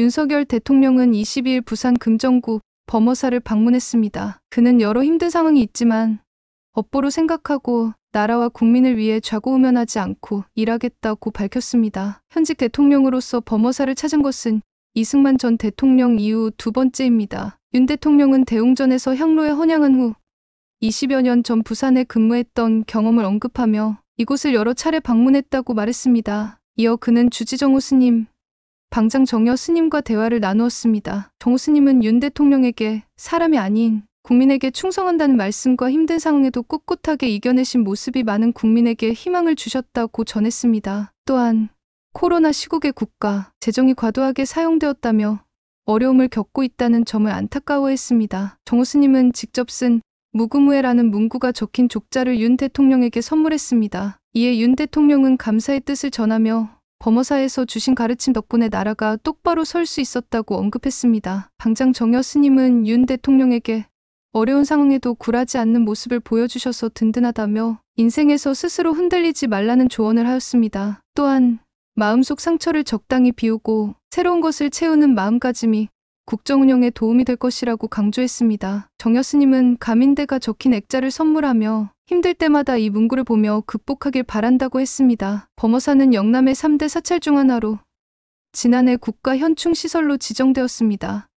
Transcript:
윤석열 대통령은 2 2일 부산 금정구 범어사를 방문했습니다. 그는 여러 힘든 상황이 있지만 업보로 생각하고 나라와 국민을 위해 좌고우면하지 않고 일하겠다고 밝혔습니다. 현직 대통령으로서 범어사를 찾은 것은 이승만 전 대통령 이후 두 번째입니다. 윤 대통령은 대웅전에서 향로에 헌양한 후 20여 년 전 부산에 근무했던 경험을 언급하며 이곳을 여러 차례 방문했다고 말했습니다. 이어 그는 주지정 호스님, 방장 정여 스님과 대화를 나누었습니다. 정 스님은 윤 대통령에게 사람이 아닌 국민에게 충성한다는 말씀과 힘든 상황에도 꿋꿋하게 이겨내신 모습이 많은 국민에게 희망을 주셨다고 전했습니다. 또한 코로나 시국의 국가 재정이 과도하게 사용되었다며 어려움을 겪고 있다는 점을 안타까워했습니다. 정호 스님은 직접 쓴 무구무해라는 문구가 적힌 족자를 윤 대통령에게 선물했습니다. 이에 윤 대통령은 감사의 뜻을 전하며 범어사에서 주신 가르침 덕분에 나라가 똑바로 설 수 있었다고 언급했습니다. 당장 정여 스님은 윤 대통령에게 어려운 상황에도 굴하지 않는 모습을 보여주셔서 든든하다며 인생에서 스스로 흔들리지 말라는 조언을 하였습니다. 또한 마음속 상처를 적당히 비우고 새로운 것을 채우는 마음가짐이 국정 운영에 도움이 될 것이라고 강조했습니다. 정 여스님은 가민대가 적힌 액자를 선물하며 힘들 때마다 이 문구를 보며 극복하길 바란다고 했습니다. 범어사는 영남의 3대 사찰 중 하나로 지난해 국가 현충시설로 지정되었습니다.